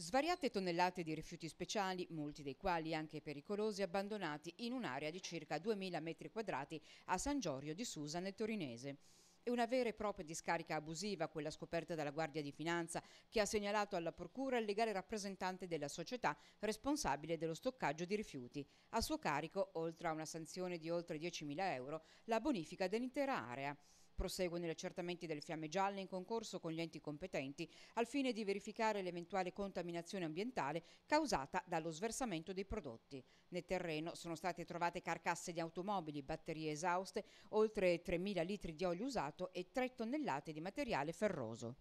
Svariate tonnellate di rifiuti speciali, molti dei quali anche pericolosi, abbandonati in un'area di circa 2.000 metri quadrati a San Giorgio di Susa nel Torinese. È una vera e propria discarica abusiva quella scoperta dalla Guardia di Finanza che ha segnalato alla Procura il legale rappresentante della società responsabile dello stoccaggio di rifiuti. A suo carico, oltre a una sanzione di oltre 10.000 euro, la bonifica dell'intera area prosegue negli accertamenti delle fiamme gialle in concorso con gli enti competenti al fine di verificare l'eventuale contaminazione ambientale causata dallo sversamento dei prodotti. Nel terreno sono state trovate carcasse di automobili, batterie esauste, oltre 3.000 litri di olio usato e 3 tonnellate di materiale ferroso.